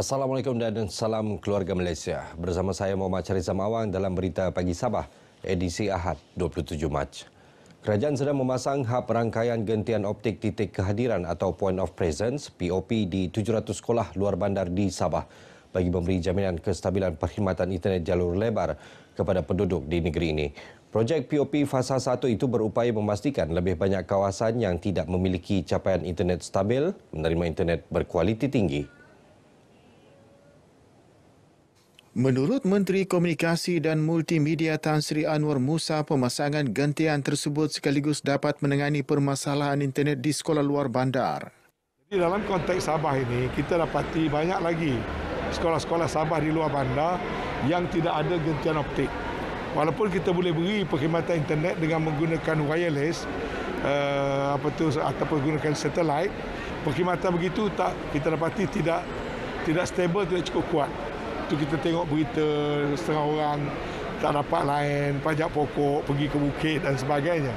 Assalamualaikum dan salam keluarga Malaysia. Bersama saya Muhammad Charizam Awang dalam berita pagi Sabah edisi Ahad 27 Mac. Kerajaan sedang memasang hub rangkaian gentian optik titik kehadiran atau point of presence POP di 700 sekolah luar bandar di Sabah bagi memberi jaminan kestabilan perkhidmatan internet jalur lebar kepada penduduk di negeri ini. Projek POP fasa 1 itu berupaya memastikan lebih banyak kawasan yang tidak memiliki capaian internet stabil menerima internet berkualiti tinggi Menurut Menteri Komunikasi dan Multimedia Tan Sri Anwar Musa, pemasangan gantian tersebut sekaligus dapat menangani permasalahan internet di sekolah luar bandar. Di dalam konteks Sabah ini, kita dapati banyak lagi sekolah-sekolah Sabah di luar bandar yang tidak ada gantian optik. Walaupun kita boleh beri perkhidmatan internet dengan menggunakan wireless uh, apa tu ataupun menggunakan satellite, perkhidmatan begitu tak kita dapati tidak tidak stable tidak cukup kuat. Tu kita tengok berita setengah orang tak dapat lain, pajak pokok, pergi ke bukit dan sebagainya.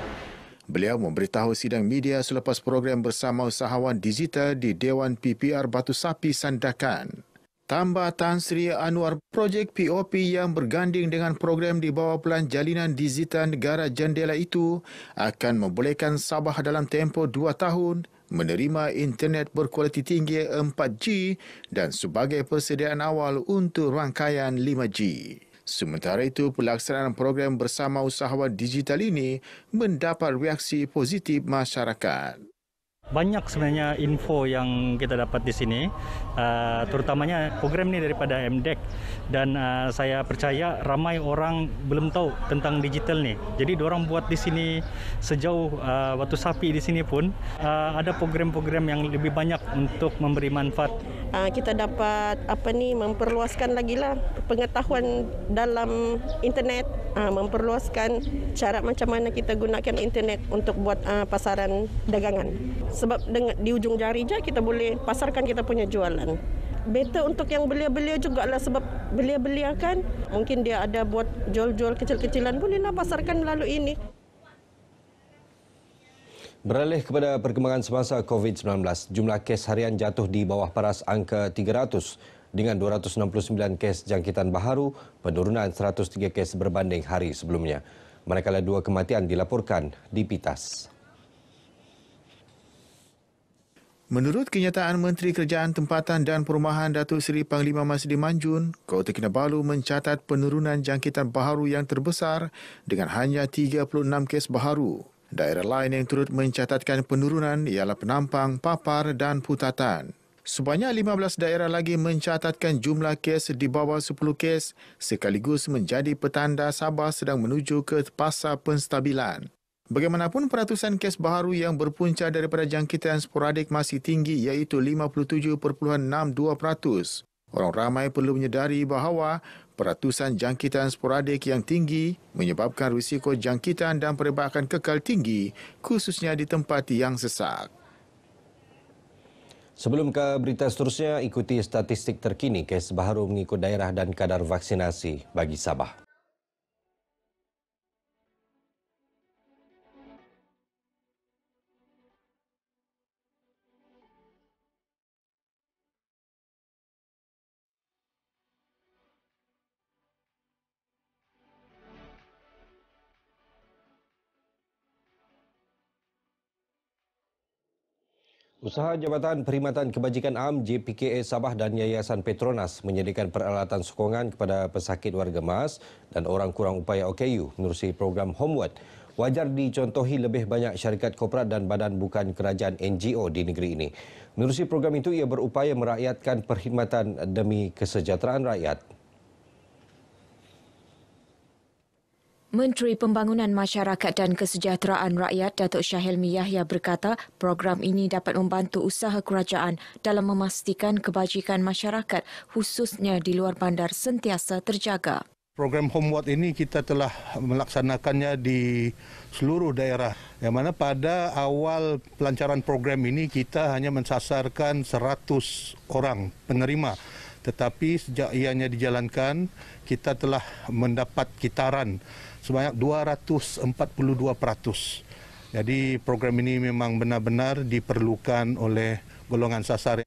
Beliau memberitahu sidang media selepas program bersama usahawan digital di Dewan PPR Batu Sapi Sandakan. Tambah Tan Sri Anwar, projek POP yang berganding dengan program di bawah pelan jalinan digital negara jendela itu akan membolehkan Sabah dalam tempoh dua tahun menerima internet berkualiti tinggi 4G dan sebagai persediaan awal untuk rangkaian 5G. Sementara itu, pelaksanaan program bersama usahawan digital ini mendapat reaksi positif masyarakat banyak sebenarnya info yang kita dapat di sini uh, terutamanya program ini daripada MDEC dan uh, saya percaya ramai orang belum tahu tentang digital ni. jadi orang buat di sini sejauh uh, ah, waktu sapi di sini pun uh, ada program-program yang lebih banyak untuk memberi manfaat uh, kita dapat apa ni? memperluaskan lagi lah pengetahuan dalam internet uh, memperluaskan cara macam mana kita gunakan internet untuk buat uh, pasaran dagangan sebab dengan di ujung jari je kita boleh pasarkan kita punya jualan. Better untuk yang belia-belia juga lah sebab belia-belia kan mungkin dia ada buat jual-jual kecil-kecilan bolehlah pasarkan melalui ini. Beralih kepada perkembangan semasa COVID-19, jumlah kes harian jatuh di bawah paras angka 300 dengan 269 kes jangkitan baharu, penurunan 103 kes berbanding hari sebelumnya. Manakala dua kematian dilaporkan di Pitas. Menurut kenyataan Menteri Kerjaan Tempatan dan Perumahan Datuk Seri Panglima Masdi Manjun, Kota Kinabalu mencatat penurunan jangkitan baharu yang terbesar dengan hanya 36 kes baharu. Daerah lain yang turut mencatatkan penurunan ialah Penampang, Papar dan Putatan. Sebanyak 15 daerah lagi mencatatkan jumlah kes di bawah 10 kes sekaligus menjadi petanda Sabah sedang menuju ke pasar penstabilan. Bagaimanapun peratusan kes baru yang berpunca daripada jangkitan sporadik masih tinggi iaitu 57.62%. Orang ramai perlu menyedari bahawa peratusan jangkitan sporadik yang tinggi menyebabkan risiko jangkitan dan perebakan kekal tinggi khususnya di tempat yang sesak. Sebelum ke berita seterusnya, ikuti statistik terkini kes baru mengikut daerah dan kadar vaksinasi bagi Sabah. Usaha Jabatan Perkhidmatan Kebajikan Am JPKA Sabah dan Yayasan Petronas menyediakan peralatan sokongan kepada pesakit warga emas dan orang kurang upaya OKU menerusi program Homeward. Wajar dicontohi lebih banyak syarikat korporat dan badan bukan kerajaan NGO di negeri ini. Menerusi program itu, ia berupaya merakyatkan perkhidmatan demi kesejahteraan rakyat. Menteri Pembangunan Masyarakat dan Kesejahteraan Rakyat Datuk Syahilmi Yahya berkata program ini dapat membantu usaha kerajaan dalam memastikan kebajikan masyarakat khususnya di luar bandar sentiasa terjaga. Program Homeward ini kita telah melaksanakannya di seluruh daerah. Yang mana pada awal pelancaran program ini kita hanya mensasarkan 100 orang penerima. Tetapi sejak ianya dijalankan, kita telah mendapat kitaran sebanyak 242%. Jadi program ini memang benar-benar diperlukan oleh golongan sasaran.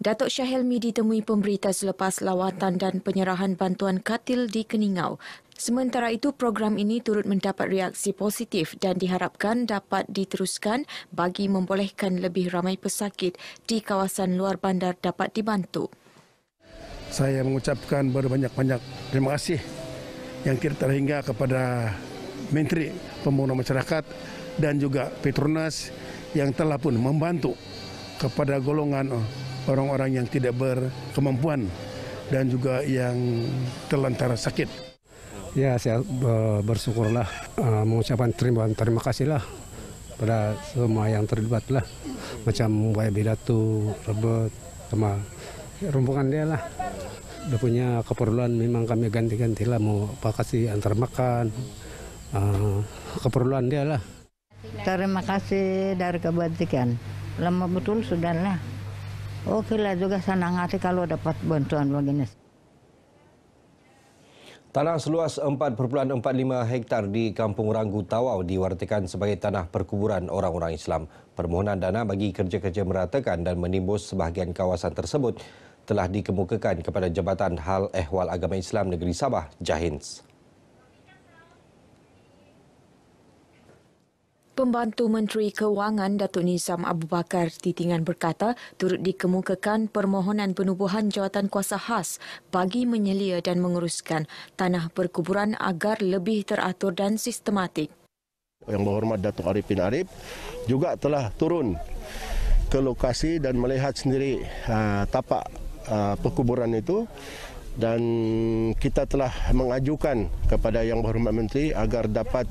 Datuk Syahilmi ditemui pemberita selepas lawatan dan penyerahan bantuan katil di Keningau. Sementara itu, program ini turut mendapat reaksi positif dan diharapkan dapat diteruskan bagi membolehkan lebih ramai pesakit di kawasan luar bandar dapat dibantu. Saya mengucapkan berbanyak-banyak terima kasih yang kira terhingga kepada Menteri Pembangunan Masyarakat dan juga Petronas yang telah pun membantu kepada golongan orang-orang yang tidak berkemampuan dan juga yang terlantar sakit. Ya, saya bersyukurlah uh, mengucapkan terima, terima kasihlah pada semua yang terlibat lah. Macam Waya Bidatu, Rebet, sama ya, rombongan dia lah dia punya keperluan memang kami ganti-ganti lah mau apa kasih antar makan uh, keperluan dia lah. Terima kasih dari kebajikan. Lama betul sudah lah. Okey lah juga senang hati kalau dapat bantuan begini. Tanah seluas 4.45 hektar di Kampung Ranggu Tawau diwartikan sebagai tanah perkuburan orang-orang Islam. Permohonan dana bagi kerja-kerja meratakan dan menimbus sebahagian kawasan tersebut telah dikemukakan kepada Jabatan Hal Ehwal Agama Islam Negeri Sabah, Jahins. Pembantu Menteri Kewangan Datuk Nizam Abu Bakar Titingan berkata turut dikemukakan permohonan penubuhan jawatan kuasa khas bagi menyelia dan menguruskan tanah perkuburan agar lebih teratur dan sistematik. Yang berhormat Datuk Arifin Arif juga telah turun ke lokasi dan melihat sendiri uh, tapak uh, perkuburan itu dan kita telah mengajukan kepada Yang Berhormat Menteri agar dapat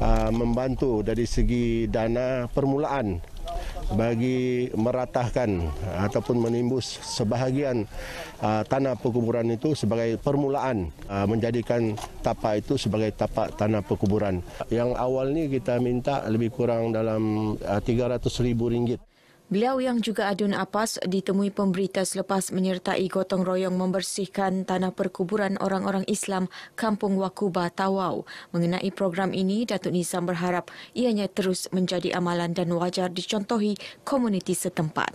uh, membantu dari segi dana permulaan bagi meratakan ataupun menimbus sebahagian uh, tanah perkuburan itu sebagai permulaan uh, menjadikan tapak itu sebagai tapak tanah perkuburan. Yang awal ni kita minta lebih kurang dalam uh, 300 ribu ringgit. Beliau yang juga adun APAS ditemui pemberita selepas menyertai gotong royong membersihkan tanah perkuburan orang-orang Islam Kampung Wakuba Tawau. Mengenai program ini, Datuk Nizam berharap ianya terus menjadi amalan dan wajar dicontohi komuniti setempat.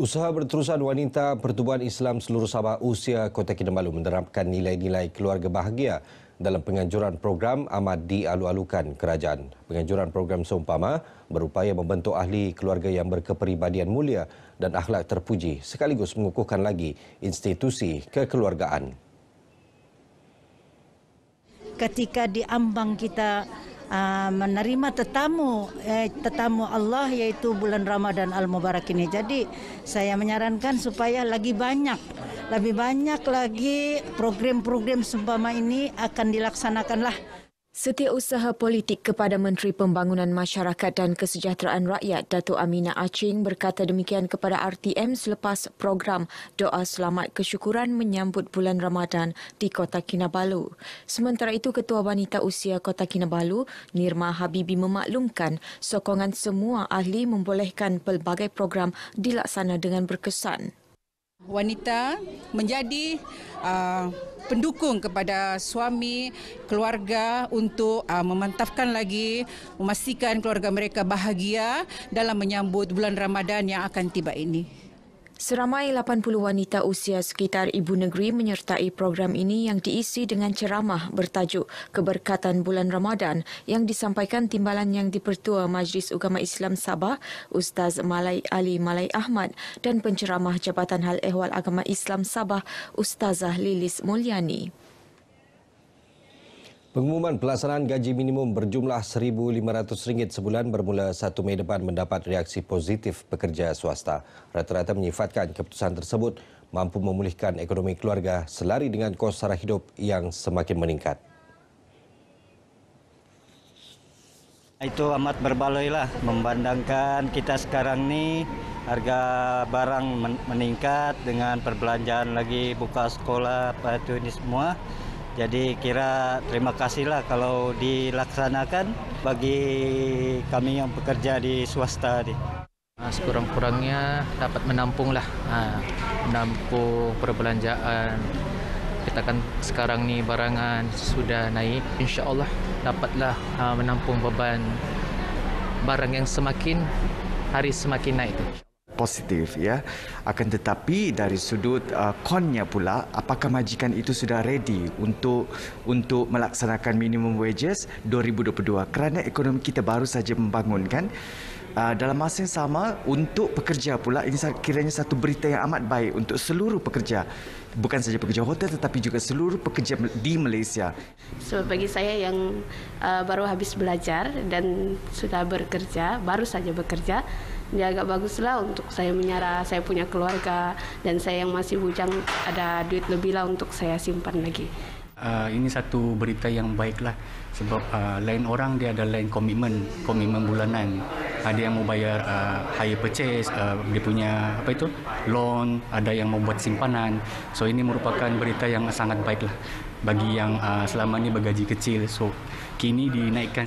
Usaha berterusan wanita Pertubuhan Islam seluruh Sabah Usia Kota Kinabalu menerapkan nilai-nilai keluarga bahagia dalam penganjuran program amat dialu-alukan kerajaan. Penganjuran program Sompama berupaya membentuk ahli keluarga yang berkeperibadian mulia dan akhlak terpuji sekaligus mengukuhkan lagi institusi kekeluargaan. Ketika diambang kita Ah, menerima tetamu eh, tetamu Allah yaitu bulan Ramadan Al-Mubarak ini. Jadi saya menyarankan supaya lagi banyak lebih banyak lagi program-program sempama ini akan dilaksanakanlah Setiausaha politik kepada Menteri Pembangunan Masyarakat dan Kesejahteraan Rakyat Datuk Amina Aching berkata demikian kepada RTM selepas program Doa Selamat Kesyukuran menyambut bulan Ramadan di Kota Kinabalu. Sementara itu, Ketua Wanita Usia Kota Kinabalu, Nirma Habibi memaklumkan sokongan semua ahli membolehkan pelbagai program dilaksana dengan berkesan wanita menjadi uh, pendukung kepada suami, keluarga untuk uh, memantapkan lagi, memastikan keluarga mereka bahagia dalam menyambut bulan Ramadan yang akan tiba ini. Seramai 80 wanita usia sekitar ibu negeri menyertai program ini yang diisi dengan ceramah bertajuk Keberkatan Bulan Ramadan yang disampaikan timbalan yang dipertua Majlis Ugama Islam Sabah Ustaz Malai Ali Malai Ahmad dan penceramah Jabatan Hal Ehwal Agama Islam Sabah Ustazah Lilis Mulyani. Pengumuman pelaksanaan gaji minimum berjumlah RM1,500 sebulan bermula 1 Mei depan mendapat reaksi positif pekerja swasta. Rata-rata menyifatkan keputusan tersebut mampu memulihkan ekonomi keluarga selari dengan kos sara hidup yang semakin meningkat. Itu amat berbaloi lah membandangkan kita sekarang ni harga barang meningkat dengan perbelanjaan lagi buka sekolah apa itu ini semua. Jadi kira terima kasihlah kalau dilaksanakan bagi kami yang bekerja di swasta ini. Ah, sekurang-kurangnya dapat menampung lah, ah, menampung perbelanjaan. Kita kan sekarang ni barangan sudah naik. Insya Allah dapatlah ah, menampung beban barang yang semakin hari semakin naik positif ya akan tetapi dari sudut uh, konnya pula apakah majikan itu sudah ready untuk untuk melaksanakan minimum wages 2022 kerana ekonomi kita baru saja membangun kan Uh, dalam masa yang sama untuk pekerja pula ini kiranya satu berita yang amat baik untuk seluruh pekerja bukan saja pekerja hotel tetapi juga seluruh pekerja di Malaysia. So bagi saya yang uh, baru habis belajar dan sudah bekerja, baru saja bekerja, dia agak baguslah untuk saya menyara saya punya keluarga dan saya yang masih bujang ada duit lebih lah untuk saya simpan lagi. Uh, ini satu berita yang baiklah sebab uh, lain orang dia ada lain komitmen komitmen bulanan ada ah, yang mau bayar uh, higher purchase uh, dia punya apa itu loan ada yang mau buat simpanan so ini merupakan berita yang sangat baiklah bagi yang uh, selama ini bergaji kecil so kini dinaikkan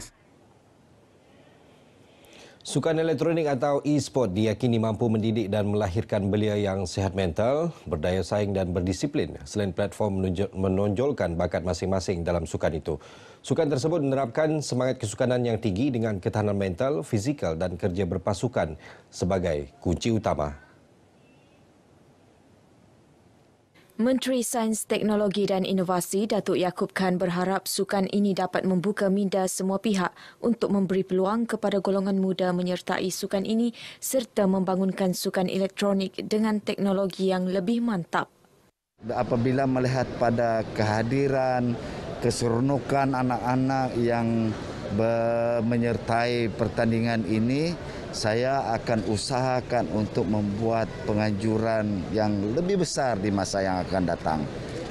Sukan elektronik atau e-sport diyakini mampu mendidik dan melahirkan belia yang sehat mental, berdaya saing dan berdisiplin selain platform menonjolkan bakat masing-masing dalam sukan itu. Sukan tersebut menerapkan semangat kesukanan yang tinggi dengan ketahanan mental, fizikal dan kerja berpasukan sebagai kunci utama. Menteri Sains Teknologi dan Inovasi Datuk Yaakob Khan berharap sukan ini dapat membuka minda semua pihak untuk memberi peluang kepada golongan muda menyertai sukan ini serta membangunkan sukan elektronik dengan teknologi yang lebih mantap. Apabila melihat pada kehadiran keseronokan anak-anak yang menyertai pertandingan ini, saya akan usahakan untuk membuat penganjuran yang lebih besar di masa yang akan datang.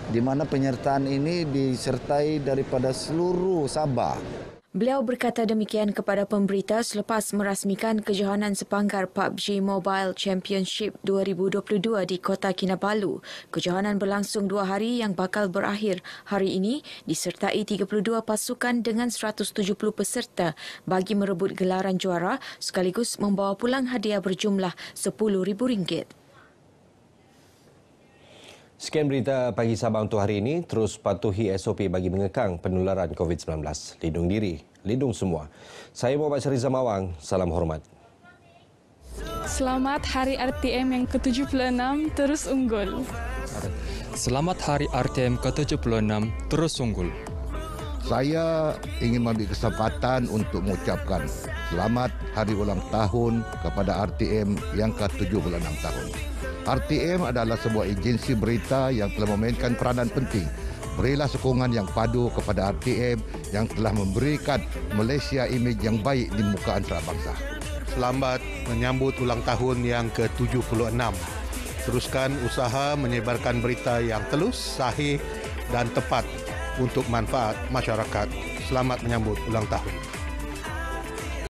Di mana penyertaan ini disertai daripada seluruh Sabah. Beliau berkata demikian kepada pemberita selepas merasmikan kejohanan sepanggar PUBG Mobile Championship 2022 di Kota Kinabalu. Kejohanan berlangsung dua hari yang bakal berakhir hari ini disertai 32 pasukan dengan 170 peserta bagi merebut gelaran juara sekaligus membawa pulang hadiah berjumlah RM10,000. Sekian berita pagi Sabah untuk hari ini. Terus patuhi SOP bagi mengekang penularan COVID-19. Lindung diri, lindung semua. Saya Muhammad Syariza Mawang, salam hormat. Selamat Hari RTM yang ke-76, terus unggul. Selamat Hari RTM ke-76, terus unggul. Saya ingin mengambil kesempatan untuk mengucapkan selamat hari ulang tahun kepada RTM yang ke-76 tahun. RTM adalah sebuah agensi berita yang telah memainkan peranan penting. Berilah sokongan yang padu kepada RTM yang telah memberikan Malaysia imej yang baik di muka antarabangsa. Selamat menyambut ulang tahun yang ke-76. Teruskan usaha menyebarkan berita yang telus, sahih dan tepat untuk manfaat masyarakat. Selamat menyambut ulang tahun.